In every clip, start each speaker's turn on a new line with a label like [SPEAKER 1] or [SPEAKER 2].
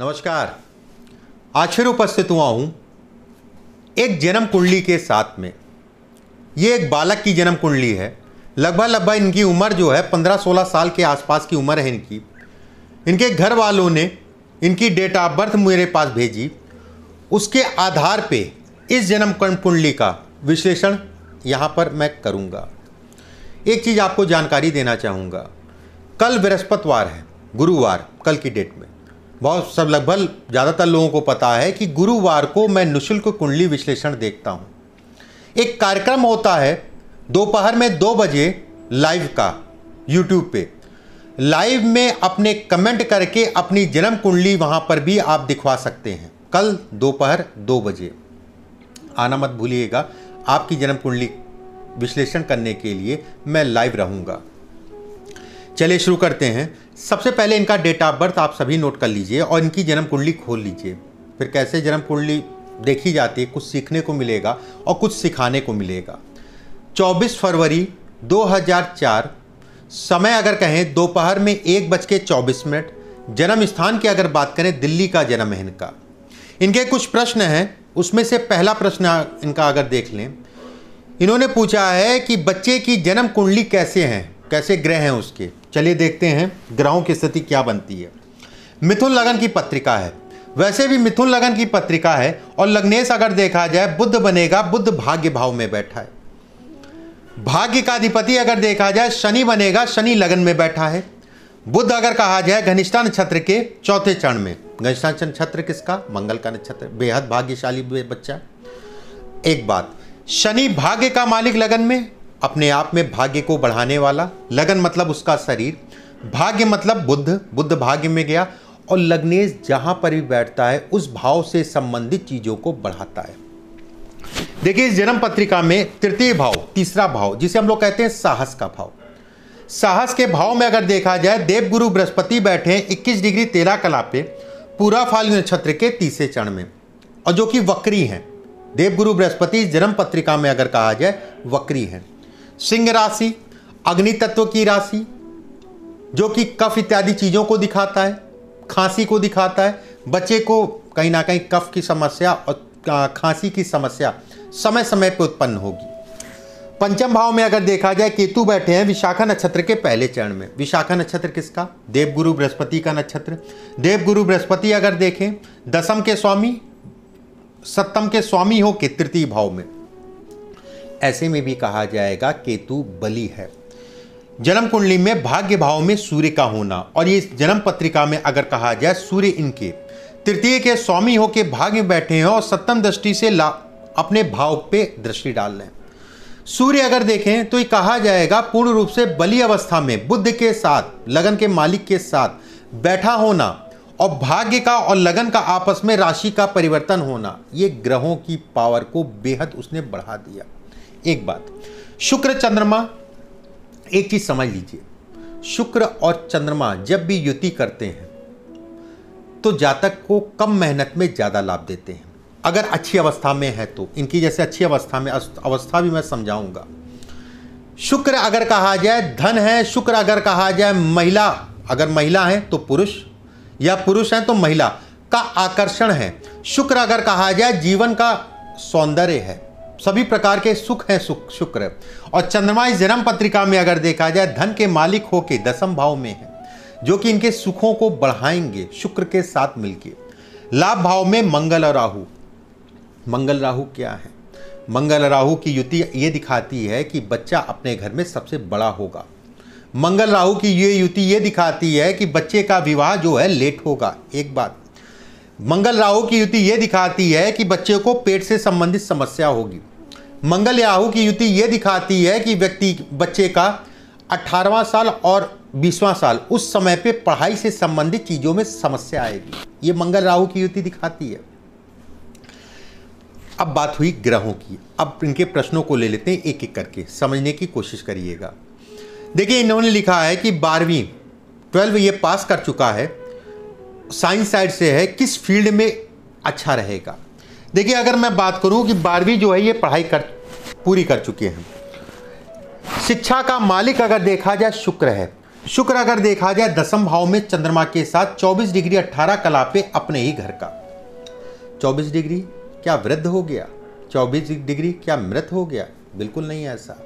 [SPEAKER 1] नमस्कार आज फिर उपस्थित हुआ हूँ एक जन्म कुंडली के साथ में ये एक बालक की जन्म कुंडली है लगभग लगभग इनकी उम्र जो है पंद्रह सोलह साल के आसपास की उम्र है इनकी इनके घर वालों ने इनकी डेट ऑफ बर्थ मेरे पास भेजी उसके आधार पे इस जन्म कुंडली का विश्लेषण यहाँ पर मैं करूँगा एक चीज़ आपको जानकारी देना चाहूँगा कल बृहस्पतिवार है गुरुवार कल की डेट में बहुत सब लगभग ज़्यादातर लोगों को पता है कि गुरुवार को मैं निःशुल्क कुंडली विश्लेषण देखता हूँ एक कार्यक्रम होता है दोपहर में दो बजे लाइव का यूट्यूब पे लाइव में अपने कमेंट करके अपनी जन्म कुंडली वहाँ पर भी आप दिखवा सकते हैं कल दोपहर दो बजे आना मत भूलिएगा आपकी जन्म कुंडली विश्लेषण करने के लिए मैं लाइव रहूँगा चलिए शुरू करते हैं सबसे पहले इनका डेट ऑफ बर्थ आप सभी नोट कर लीजिए और इनकी जन्म कुंडली खोल लीजिए फिर कैसे जन्म कुंडली देखी जाती है कुछ सीखने को मिलेगा और कुछ सिखाने को मिलेगा 24 फरवरी 2004 समय अगर कहें दोपहर में एक बज के चौबीस मिनट जन्म स्थान की अगर बात करें दिल्ली का जन्म है इनका इनके कुछ प्रश्न हैं उसमें से पहला प्रश्न इनका अगर देख लें इन्होंने पूछा है कि बच्चे की जन्म कुंडली कैसे हैं कैसे ग्रह हैं उसके चलिए देखते हैं ग्रहों की स्थिति क्या बनती है मिथुन लगन की पत्रिका है वैसे भी मिथुन लगन की पत्रिका है और लग्नेश अगर देखा जाए बुद्ध बनेगा बुद्ध भाग्य भाव में बैठा है भाग्य का अधिपति अगर देखा जाए शनि बनेगा शनि लगन में बैठा है बुद्ध अगर कहा जाए घनिष्ठा नक्षत्र के चौथे चरण में घनिष्ठा नक्षत्र किसका मंगल का नक्षत्र बेहद भाग्यशाली बच्चा एक बात शनि भाग्य का मालिक लगन में अपने आप में भाग्य को बढ़ाने वाला लगन मतलब उसका शरीर भाग्य मतलब बुद्ध बुद्ध भाग्य में गया और लग्नेश जहां पर भी बैठता है उस भाव से संबंधित चीज़ों को बढ़ाता है देखिए इस जन्म पत्रिका में तृतीय भाव तीसरा भाव जिसे हम लोग कहते हैं साहस का भाव साहस के भाव में अगर देखा जाए देवगुरु बृहस्पति बैठे हैं इक्कीस डिग्री तेरह कला पे पूरा फाल नक्षत्र के तीसरे चरण में और जो कि वक्री हैं देवगुरु बृहस्पति जन्म पत्रिका में अगर कहा जाए वक्री हैं सिंह राशि अग्नि तत्व की राशि जो कि कफ इत्यादि चीज़ों को दिखाता है खांसी को दिखाता है बच्चे को कहीं ना कहीं कफ की समस्या और खांसी की समस्या समय समय पर उत्पन्न होगी पंचम भाव में अगर देखा जाए केतु बैठे हैं विशाखा नक्षत्र के पहले चरण में विशाखा नक्षत्र किसका देवगुरु बृहस्पति का नक्षत्र देवगुरु बृहस्पति अगर देखें दसम के स्वामी सप्तम के स्वामी हो के तृतीय भाव में ऐसे में भी कहा जाएगा केतु बलि है जन्म कुंडली में भाग्य भाव में सूर्य का होना और ये जन्म पत्रिका में अगर कहा जाए सूर्य इनके तृतीय के स्वामी होके भाग्य बैठे हैं और सप्तम दृष्टि से ला अपने भाव पे दृष्टि डाल लें सूर्य अगर देखें तो ये कहा जाएगा पूर्ण रूप से बलि अवस्था में बुद्ध के साथ लगन के मालिक के साथ बैठा होना और भाग्य का और लगन का आपस में राशि का परिवर्तन होना ये ग्रहों की पावर को बेहद उसने बढ़ा दिया एक बात शुक्र चंद्रमा एक चीज समझ लीजिए शुक्र और चंद्रमा जब भी युति करते हैं तो जातक को कम मेहनत में ज़्यादा लाभ देते हैं अगर अच्छी अवस्था में है तो इनकी जैसे अच्छी अवस्था में अवस्था भी मैं समझाऊंगा शुक्र अगर कहा जाए धन है शुक्र अगर कहा जाए महिला अगर महिला है तो पुरुष या पुरुष है तो महिला का आकर्षण है शुक्र अगर कहा जाए जीवन का सौंदर्य है सभी प्रकार के सुख हैं सुख शुक्र और चंद्रमा इस जन्म पत्रिका में अगर देखा जाए धन के मालिक होके दसम भाव में है जो कि इनके सुखों को बढ़ाएंगे शुक्र के साथ मिलके लाभ भाव में मंगल और राहु मंगल राहु क्या है मंगल राहु की युति ये दिखाती है कि बच्चा अपने घर में सबसे बड़ा होगा मंगल राहु की ये युति ये दिखाती है कि बच्चे का विवाह जो है लेट होगा एक बात मंगल राहु की युति ये दिखाती है कि बच्चे को पेट से संबंधित समस्या होगी मंगल राहु की युति ये दिखाती है कि व्यक्ति बच्चे का अठारवा साल और बीसवा साल उस समय पे पढ़ाई से संबंधित चीज़ों में समस्या आएगी ये मंगल राहु की युति दिखाती है अब बात हुई ग्रहों की अब इनके प्रश्नों को ले लेते हैं एक एक करके समझने की कोशिश करिएगा देखिए इन्होंने लिखा है कि बारहवीं ट्वेल्व ये पास कर चुका है साइंस साइड से है किस फील्ड में अच्छा रहेगा देखिए अगर मैं बात करूं कि बारहवीं जो है ये पढ़ाई कर पूरी कर चुके हैं शिक्षा का मालिक अगर देखा जाए शुक्र है शुक्र अगर देखा जाए दसम भाव में चंद्रमा के साथ 24 डिग्री 18 कला पे अपने ही घर का 24 डिग्री क्या वृद्ध हो गया 24 डिग्री क्या मृत हो गया बिल्कुल नहीं ऐसा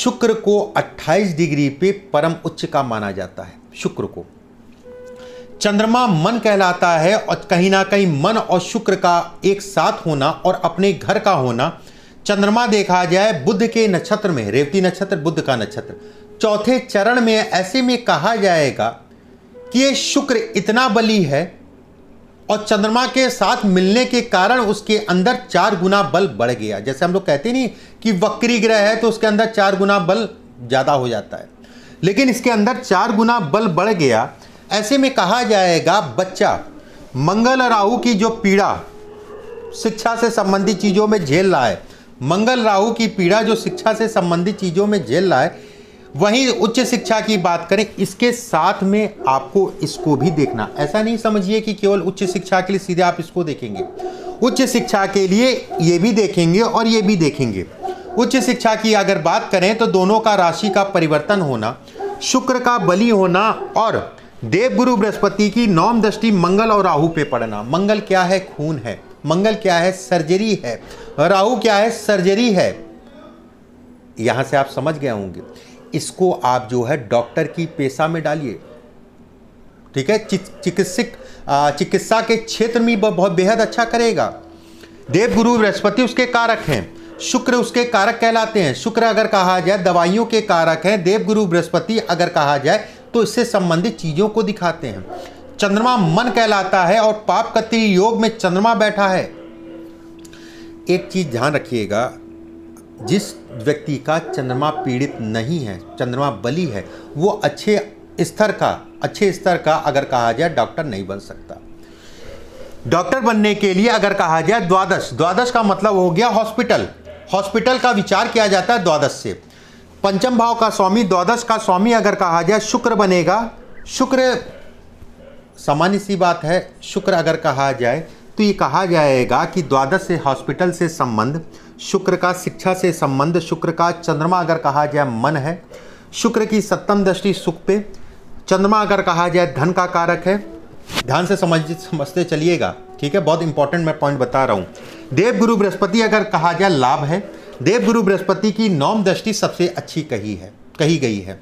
[SPEAKER 1] शुक्र को 28 डिग्री पे परम उच्च का माना जाता है शुक्र को चंद्रमा मन कहलाता है और कहीं ना कहीं मन और शुक्र का एक साथ होना और अपने घर का होना चंद्रमा देखा जाए बुद्ध के नक्षत्र में रेवती नक्षत्र बुद्ध का नक्षत्र चौथे चरण में ऐसे में कहा जाएगा कि ये शुक्र इतना बली है और चंद्रमा के साथ मिलने के कारण उसके अंदर चार गुना बल बढ़ गया जैसे हम लोग कहते नहीं कि वक्री ग्रह है तो उसके अंदर चार गुना बल ज़्यादा हो जाता है लेकिन इसके अंदर चार गुना बल बढ़ गया ऐसे में कहा जाएगा बच्चा मंगल राहु की जो पीड़ा शिक्षा से संबंधित चीज़ों में झेल रहा है मंगल राहु की पीड़ा जो शिक्षा से संबंधित चीज़ों में झेल रहा है वहीं उच्च शिक्षा की बात करें इसके साथ में आपको इसको भी देखना ऐसा नहीं समझिए कि केवल उच्च शिक्षा के लिए सीधे आप इसको देखेंगे उच्च शिक्षा के लिए ये भी देखेंगे और ये भी देखेंगे उच्च शिक्षा की अगर बात करें तो दोनों का राशि का परिवर्तन होना शुक्र का बलि होना और देव गुरु बृहस्पति की नौम दृष्टि मंगल और राहु पे पड़ना मंगल क्या है खून है मंगल क्या है सर्जरी है राहु क्या है सर्जरी है यहां से आप समझ गए होंगे इसको आप जो है डॉक्टर की पेशा में डालिए ठीक है चिकित्सक चिकित्सा के क्षेत्र में बहुत बेहद अच्छा करेगा देव गुरु बृहस्पति उसके कारक हैं शुक्र उसके कारक कहलाते हैं शुक्र अगर कहा जाए दवाइयों के कारक हैं देवगुरु बृहस्पति अगर कहा जाए तो इससे संबंधित चीज़ों को दिखाते हैं चंद्रमा मन कहलाता है और पाप कत्री योग में चंद्रमा बैठा है एक चीज़ ध्यान रखिएगा जिस व्यक्ति का चंद्रमा पीड़ित नहीं है चंद्रमा बली है वो अच्छे स्तर का अच्छे स्तर का अगर कहा जाए डॉक्टर नहीं बन सकता डॉक्टर बनने के लिए अगर कहा जाए द्वादश द्वादश का मतलब हो गया हॉस्पिटल हॉस्पिटल का विचार किया जाता है द्वादश से पंचम भाव का स्वामी द्वादश का स्वामी अगर कहा जाए शुक्र बनेगा शुक्र सामान्य सी बात है शुक्र अगर कहा जाए तो ये कहा जाएगा कि द्वादश से हॉस्पिटल से संबंध शुक्र का शिक्षा से संबंध शुक्र का चंद्रमा अगर कहा जाए मन है शुक्र की सप्तम दृष्टि सुख पे चंद्रमा अगर कहा जाए धन का कारक है ध्यान से समझ समझते चलिएगा ठीक है बहुत इंपॉर्टेंट मैं पॉइंट बता रहा हूँ देव गुरु बृहस्पति अगर कहा जाए लाभ है देवगुरु बृहस्पति की नौम दृष्टि सबसे अच्छी कही है कही गई है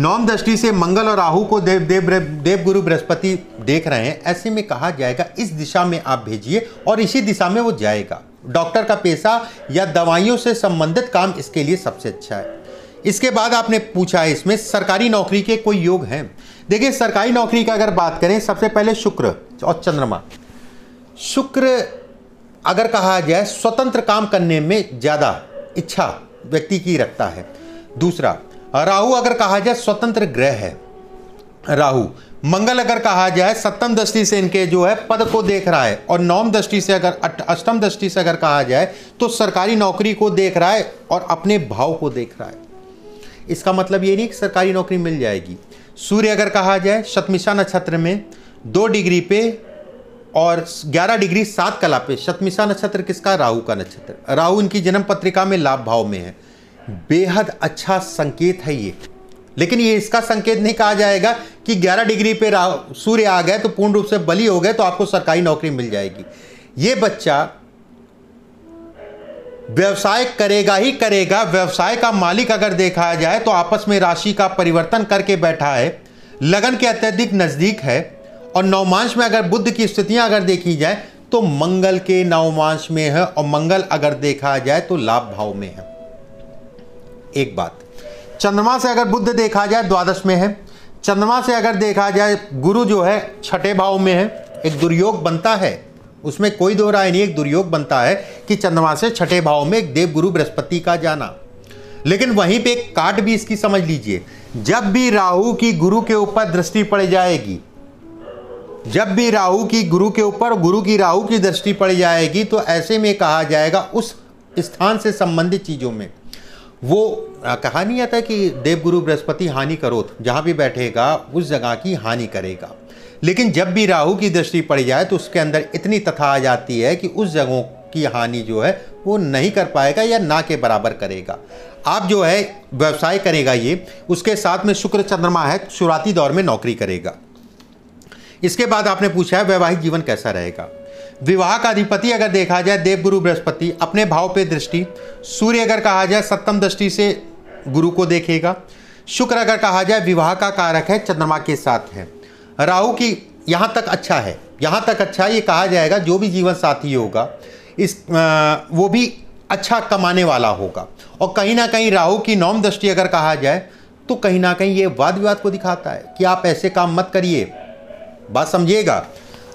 [SPEAKER 1] नौम दृष्टि से मंगल और राहु को देव देव देवगुरु बृहस्पति देख रहे हैं ऐसे में कहा जाएगा इस दिशा में आप भेजिए और इसी दिशा में वो जाएगा डॉक्टर का पैसा या दवाइयों से संबंधित काम इसके लिए सबसे अच्छा है इसके बाद आपने पूछा है इसमें सरकारी नौकरी के कोई योग हैं देखिए सरकारी नौकरी का अगर बात करें सबसे पहले शुक्र और चंद्रमा शुक्र अगर कहा जाए स्वतंत्र काम करने में ज़्यादा इच्छा व्यक्ति की रखता है दूसरा राहु अगर कहा जाए स्वतंत्र ग्रह है राहु मंगल अगर कहा जाए सप्तम दृष्टि से इनके जो है पद को देख रहा है और नवम दृष्टि से अगर अष्टम दृष्टि से अगर कहा जाए तो सरकारी नौकरी को देख रहा है और अपने भाव को देख रहा है इसका मतलब ये नहीं कि सरकारी नौकरी मिल जाएगी सूर्य अगर कहा जाए शतमिशा नक्षत्र में दो डिग्री पे और 11 डिग्री सात कला पे शतमिशा नक्षत्र किसका राहु का नक्षत्र राहु इनकी जन्म पत्रिका में लाभ भाव में है बेहद अच्छा संकेत है ये लेकिन ये इसका संकेत नहीं कहा जाएगा कि 11 डिग्री पे सूर्य आ गए तो पूर्ण रूप से बलि हो गए तो आपको सरकारी नौकरी मिल जाएगी ये बच्चा व्यवसाय करेगा ही करेगा व्यवसाय का मालिक अगर देखा जाए तो आपस में राशि का परिवर्तन करके बैठा है लगन के अत्यधिक नज़दीक है और नवमांश में अगर बुद्ध की स्थितियां अगर देखी जाए तो मंगल के नवमांश में है और मंगल अगर देखा जाए तो लाभ भाव में है एक बात चंद्रमा से अगर बुद्ध देखा जाए द्वादश में है चंद्रमा से अगर देखा जाए गुरु जो है छठे भाव में है एक दुर्योग बनता है उसमें कोई दो राय नहीं एक दुर्योग बनता है कि चंद्रमा से छठे भाव में एक देव गुरु बृहस्पति का जाना लेकिन वहीं पे एक काट भी इसकी समझ लीजिए जब भी राहु की गुरु के ऊपर दृष्टि पड़ जाएगी जब भी राहु की गुरु के ऊपर गुरु की राहु की दृष्टि पड़ जाएगी तो ऐसे में कहा जाएगा उस स्थान से संबंधित चीज़ों में वो कहा नहीं आता कि देवगुरु बृहस्पति हानि करो जहाँ भी बैठेगा उस जगह की हानि करेगा लेकिन जब भी राहु की दृष्टि पड़ जाए तो उसके अंदर इतनी तथा आ जाती है कि उस जगहों की हानि जो है वो नहीं कर पाएगा या ना के बराबर करेगा आप जो है व्यवसाय करेगा ये उसके साथ में शुक्र चंद्रमा है शुरुआती दौर में नौकरी करेगा इसके बाद आपने पूछा है वैवाहिक जीवन कैसा रहेगा विवाह का अधिपति अगर देखा जाए देवगुरु बृहस्पति अपने भाव पे दृष्टि सूर्य अगर कहा जाए सप्तम दृष्टि से गुरु को देखेगा शुक्र अगर कहा जाए विवाह का कारक है चंद्रमा के साथ है राहु की यहाँ तक अच्छा है यहाँ तक अच्छा ये कहा जाएगा जो भी जीवन साथी होगा इस आ, वो भी अच्छा कमाने वाला होगा और कहीं ना कहीं राहु की नौम दृष्टि अगर कहा जाए तो कहीं ना कहीं ये वाद विवाद को दिखाता है कि आप ऐसे काम मत करिए बात समझिएगा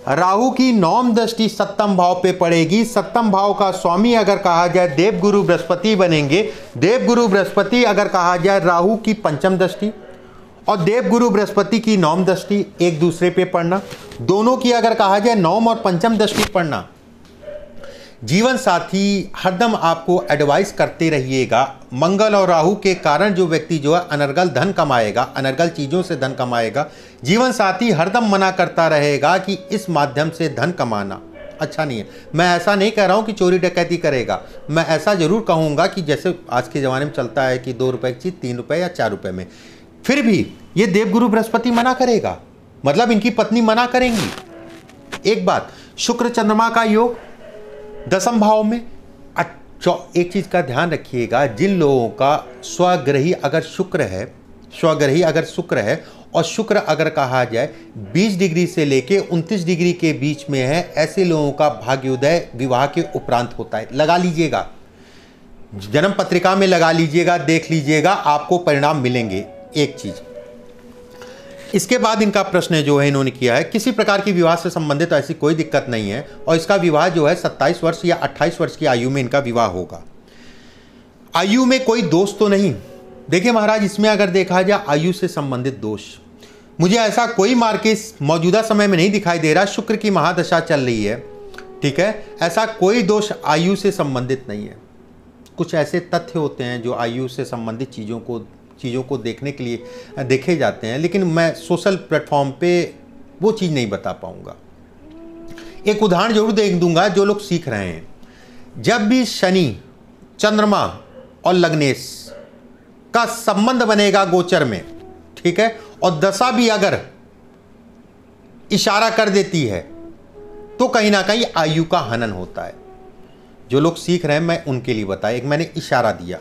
[SPEAKER 1] राहु की नौम दृष्टि सप्तम भाव पे पड़ेगी सप्तम भाव का स्वामी अगर कहा जाए देव गुरु बृहस्पति बनेंगे देव गुरु बृहस्पति अगर कहा जाए राहु की पंचम दृष्टि और देवगुरु बृहस्पति की नौम दृष्टि एक दूसरे पे पढ़ना दोनों की अगर कहा जाए नौम और पंचम दृष्टि पढ़ना जीवन साथी हरदम आपको एडवाइस करते रहिएगा मंगल और राहु के कारण जो व्यक्ति जो है अनर्गल धन कमाएगा अनर्गल चीज़ों से धन कमाएगा जीवन साथी हरदम मना करता रहेगा कि इस माध्यम से धन कमाना अच्छा नहीं है मैं ऐसा नहीं कह रहा हूँ कि चोरी डकैती करेगा मैं ऐसा ज़रूर कहूँगा कि जैसे आज के ज़माने में चलता है कि दो रुपये की चीज़ तीन रुपये या चार रुपये में फिर भी ये देवगुरु बृहस्पति मना करेगा मतलब इनकी पत्नी मना करेंगी एक बात शुक्र चंद्रमा का योग दसम भाव में अच्छा, एक चीज़ का ध्यान रखिएगा जिन लोगों का स्वग्रही अगर शुक्र है स्वग्रही अगर शुक्र है और शुक्र अगर कहा जाए 20 डिग्री से लेके 29 डिग्री के बीच में है ऐसे लोगों का भाग्योदय विवाह के उपरांत होता है लगा लीजिएगा जन्म पत्रिका में लगा लीजिएगा देख लीजिएगा आपको परिणाम मिलेंगे एक चीज़ इसके बाद इनका प्रश्न जो है इन्होंने किया है किसी प्रकार की विवाह से संबंधित ऐसी कोई दिक्कत नहीं है और इसका विवाह जो है सत्ताईस वर्ष या अट्ठाईस वर्ष की आयु में इनका विवाह होगा आयु में कोई दोष तो नहीं देखिए महाराज इसमें अगर देखा जाए आयु से संबंधित दोष मुझे ऐसा कोई मार्केस मौजूदा समय में नहीं दिखाई दे रहा शुक्र की महादशा चल रही है ठीक है ऐसा कोई दोष आयु से संबंधित नहीं है कुछ ऐसे तथ्य होते हैं जो आयु से संबंधित चीज़ों को चीज़ों को देखने के लिए देखे जाते हैं लेकिन मैं सोशल प्लेटफॉर्म पे वो चीज़ नहीं बता पाऊँगा एक उदाहरण जरूर देख दूंगा जो लोग सीख रहे हैं जब भी शनि चंद्रमा और लग्नेश का संबंध बनेगा गोचर में ठीक है और दशा भी अगर इशारा कर देती है तो कहीं ना कहीं आयु का हनन होता है जो लोग सीख रहे हैं मैं उनके लिए बताया एक मैंने इशारा दिया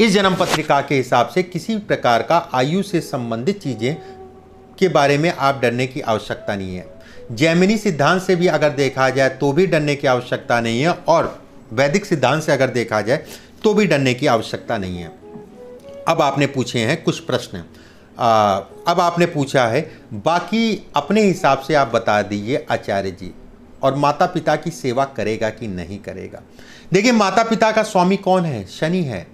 [SPEAKER 1] इस जन्म पत्रिका के हिसाब से किसी प्रकार का आयु से संबंधित चीज़ें के बारे में आप डरने की आवश्यकता नहीं है जैमिनी सिद्धांत से भी अगर देखा जाए तो भी डरने की आवश्यकता नहीं है और वैदिक सिद्धांत से अगर देखा जाए तो भी डरने की आवश्यकता नहीं है अब आपने पूछे हैं कुछ प्रश्न अब आपने पूछा है बाकी अपने हिसाब से आप बता दीजिए आचार्य जी और माता पिता की सेवा करेगा कि नहीं करेगा देखिए माता पिता का स्वामी कौन है शनि है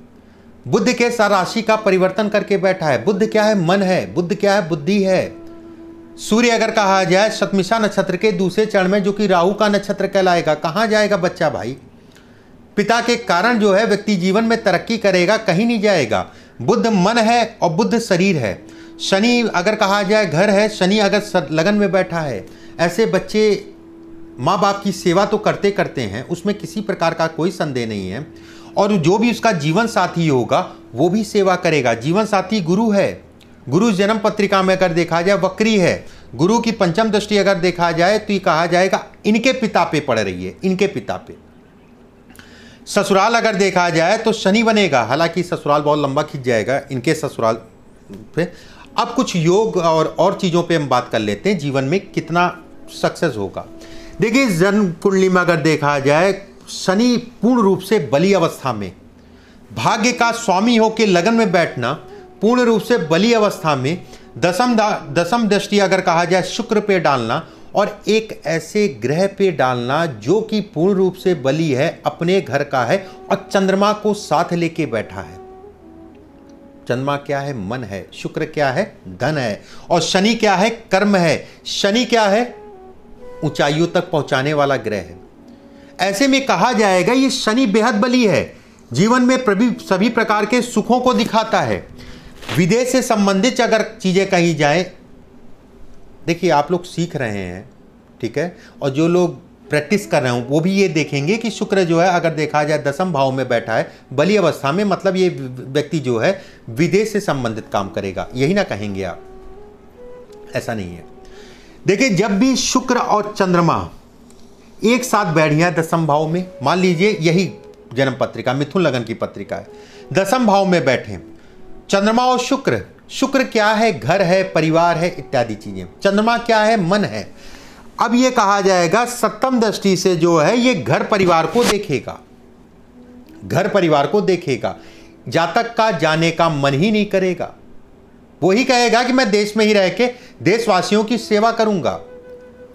[SPEAKER 1] बुद्ध के राशि का परिवर्तन करके बैठा है बुद्ध क्या है मन है बुद्ध क्या है बुद्धि है सूर्य अगर कहा जाए शतमिशा नक्षत्र के दूसरे चरण में जो कि राहु का नक्षत्र कहलाएगा कहाँ जाएगा बच्चा भाई पिता के कारण जो है व्यक्ति जीवन में तरक्की करेगा कहीं नहीं जाएगा बुद्ध मन है और बुद्ध शरीर है शनि अगर कहा जाए घर है शनि अगर लगन में बैठा है ऐसे बच्चे माँ बाप की सेवा तो करते करते हैं उसमें किसी प्रकार का कोई संदेह नहीं है और जो भी उसका जीवन साथी होगा वो भी सेवा करेगा जीवन साथी गुरु है गुरु जन्म पत्रिका में अगर देखा जाए वक्री है गुरु की पंचम दृष्टि अगर देखा जाए तो ये कहा जाएगा इनके पिता पे पड़ रही है इनके पिता पे ससुराल अगर देखा जाए तो शनि बनेगा हालांकि ससुराल बहुत लंबा खींच जाएगा इनके ससुराल पे अब कुछ योग और और चीज़ों पे हम बात कर लेते हैं जीवन में कितना सक्सेस होगा देखिए जन्म कुंडली में अगर देखा जाए शनि पूर्ण रूप से बलि अवस्था में भाग्य का स्वामी होकर लगन में बैठना पूर्ण रूप से बलि अवस्था में दसम दसम दृष्टि अगर कहा जाए शुक्र पे डालना और एक ऐसे ग्रह पे डालना जो कि पूर्ण रूप से बलि है अपने घर का है और चंद्रमा को साथ लेके बैठा है चंद्रमा क्या है मन है शुक्र क्या है धन है और शनि क्या है कर्म है शनि क्या है ऊंचाइयों तक पहुंचाने वाला ग्रह है ऐसे में कहा जाएगा ये शनि बेहद बली है जीवन में प्रभी सभी प्रकार के सुखों को दिखाता है विदेश से संबंधित अगर चीज़ें कही जाए देखिए आप लोग सीख रहे हैं ठीक है और जो लोग प्रैक्टिस कर रहे हो वो भी ये देखेंगे कि शुक्र जो है अगर देखा जाए दसम भाव में बैठा है बलि अवस्था में मतलब ये व्यक्ति जो है विदेश से संबंधित काम करेगा यही ना कहेंगे आप ऐसा नहीं है देखिए जब भी शुक्र और चंद्रमा एक साथ गया दसम भाव में मान लीजिए यही जन्म पत्रिका मिथुन लगन की पत्रिका है दसम भाव में बैठे चंद्रमा और शुक्र शुक्र क्या है घर है परिवार है इत्यादि चीज़ें चंद्रमा क्या है मन है अब ये कहा जाएगा सप्तम दृष्टि से जो है ये घर परिवार को देखेगा घर परिवार को देखेगा जातक का जाने का मन ही नहीं करेगा वो ही कहेगा कि मैं देश में ही रह के देशवासियों की सेवा करूंगा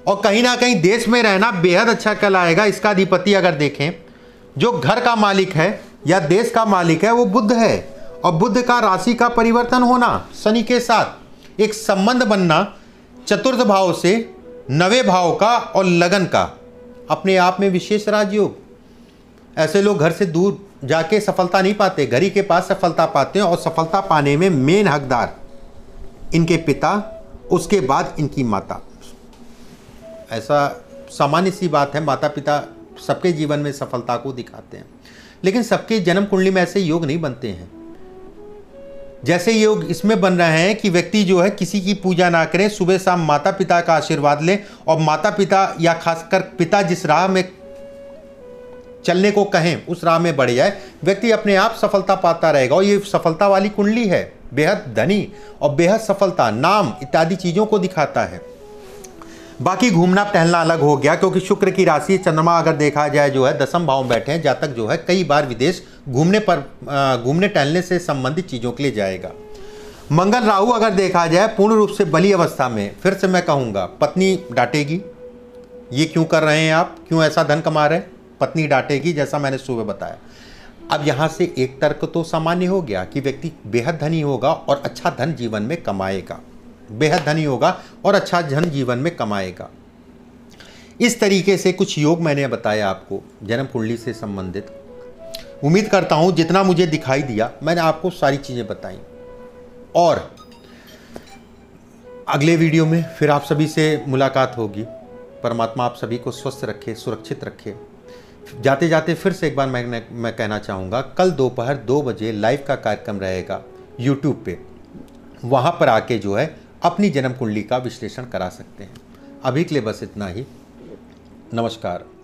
[SPEAKER 1] और कहीं ना कहीं देश में रहना बेहद अच्छा कहलाएगा इसका अधिपति अगर देखें जो घर का मालिक है या देश का मालिक है वो बुद्ध है और बुद्ध का राशि का परिवर्तन होना शनि के साथ एक संबंध बनना चतुर्थ भाव से नवे भाव का और लगन का अपने आप में विशेष राजयोग ऐसे लोग घर से दूर जाके सफलता नहीं पाते घर ही के पास सफलता पाते हैं और सफलता पाने में मेन हकदार इनके पिता उसके बाद इनकी माता ऐसा सामान्य सी बात है माता पिता सबके जीवन में सफलता को दिखाते हैं लेकिन सबके जन्म कुंडली में ऐसे योग नहीं बनते हैं जैसे योग इसमें बन रहे हैं कि व्यक्ति जो है किसी की पूजा ना करें सुबह शाम माता पिता का आशीर्वाद लें और माता पिता या खासकर पिता जिस राह में चलने को कहें उस राह में बढ़ जाए व्यक्ति अपने आप सफलता पाता रहेगा और ये सफलता वाली कुंडली है बेहद धनी और बेहद सफलता नाम इत्यादि चीज़ों को दिखाता है बाकी घूमना टहलना अलग हो गया क्योंकि शुक्र की राशि चंद्रमा अगर देखा जाए जो है दसम भाव में बैठे हैं जातक जो है कई बार विदेश घूमने पर घूमने टहलने से संबंधित चीज़ों के लिए जाएगा मंगल राहु अगर देखा जाए पूर्ण रूप से बली अवस्था में फिर से मैं कहूँगा पत्नी डांटेगी ये क्यों कर रहे हैं आप क्यों ऐसा धन कमा रहे हैं पत्नी डांटेगी जैसा मैंने सुबह बताया अब यहाँ से एक तर्क तो सामान्य हो गया कि व्यक्ति बेहद धनी होगा और अच्छा धन जीवन में कमाएगा बेहद धनी होगा और अच्छा धन जीवन में कमाएगा इस तरीके से कुछ योग मैंने बताया आपको जन्म कुंडली से संबंधित उम्मीद करता हूं जितना मुझे दिखाई दिया मैंने आपको सारी चीज़ें बताई और अगले वीडियो में फिर आप सभी से मुलाकात होगी परमात्मा आप सभी को स्वस्थ रखे सुरक्षित रखे जाते जाते फिर से एक बार मैं मैं कहना चाहूँगा कल दोपहर दो बजे लाइव का कार्यक्रम रहेगा यूट्यूब पे वहाँ पर आके जो है अपनी जन्म कुंडली का विश्लेषण करा सकते हैं अभी के लिए बस इतना ही नमस्कार